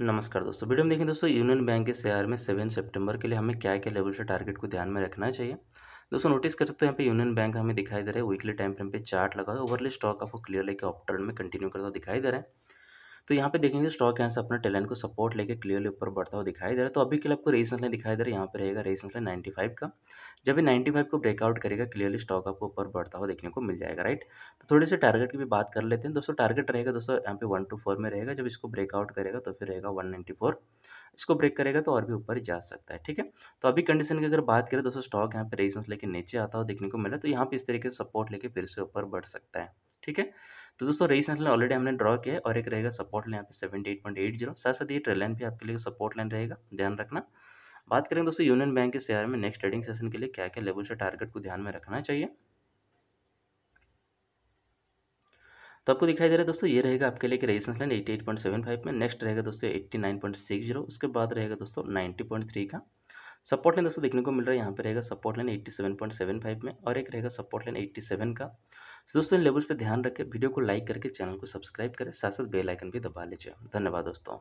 नमस्कार दोस्तों वीडियो में देखें दोस्तों यूनियन बैंक के शेयर में सेवन सितंबर के लिए हमें क्या क्या लेवल से टारगेट को ध्यान में रखना चाहिए दोस्तों नोटिस करते हैं यहाँ पे यूनियन बैंक हमें दिखाई दे रहा है वीकली टाइम फ्रेम पे चार्ट लगा है ओवरली स्टॉक आपको क्लियरली के ऑप्टर में कंटिन्यू करता दिखाई दे रहा है तो यहाँ पे देखेंगे स्टॉक यहाँ से अपने टैलेंट को सपोर्ट लेके क्लियरली ऊपर बढ़ता हुआ दिखाई दे रहा है तो अभी के लिए आपको रेजिस्टेंस लाइन दिखाई दे रहा है यहाँ पर रहेगा रेजिस्टेंस लाइन नाइन्टी फाइव का जब भी नाइन्टी फाइव को ब्रेकआउट करेगा क्लियरली स्टॉक आपको ऊपर बढ़ता हुआ देखने को मिल जाएगा राइट तो थोड़ी सी टारगेट की भी बात कर लेते हैं दोस्तों टारगेट रहेगा दोस्तों यहाँ पे वन टू फोर में रहेगा जब इसको ब्रेकआउट करेगा तो फिर रहेगा वन नाइन्टी फोर इसको ब्रेक करेगा तो और भी ऊपर जा सकता है ठीक है तो अभी कंडीशन की अगर बात करें दोस्तों स्टॉक यहाँ पे रेजिस्टेंस लेके नीचे आता हुआ देखने को मिला तो यहाँ पर इस तरीके से सपोर्ट लेके फिर से ऊपर बढ़ सकता है ठीक है तो दोस्तों रेस नेशनल ऑलरेडी हमने ड्रॉ किया है और एक रहेगा सपोर्ट लाइन यहाँ पे seventy eight point eight zero साथ साथ ये ट्रेड लाइन भी आपके लिए सपोर्ट लाइन रहेगा ध्यान रखना बात करें दोस्तों यूनियन बैंक के शेयर में नेक्स्ट ट्रेडिंग सेशन के लिए क्या क्या लेवल से टारगेट को ध्यान में रखना चाहिए तो आपको दिखाई दे रहा है दोस्तों ये रहेगा आपके लिए रेजिस्टेंस लाइन 88.75 में नेक्स्ट रहेगा दोस्तों 89.60 उसके बाद रहेगा दोस्तों 90.3 का सपोर्ट लाइन दोस्तों देखने को मिल रहा है यहाँ पे रहेगा सपोर्ट लाइन 87.75 में और एक रहेगा सपोर्ट लाइन 87 का तो दोस्तों इन लेवल्स पर ध्यान रखें वीडियो को लाइक करके चैनल को सब्सक्राइब करें साथ साथ बेलाइकन भी दबा लीजिए धन्यवाद दोस्तों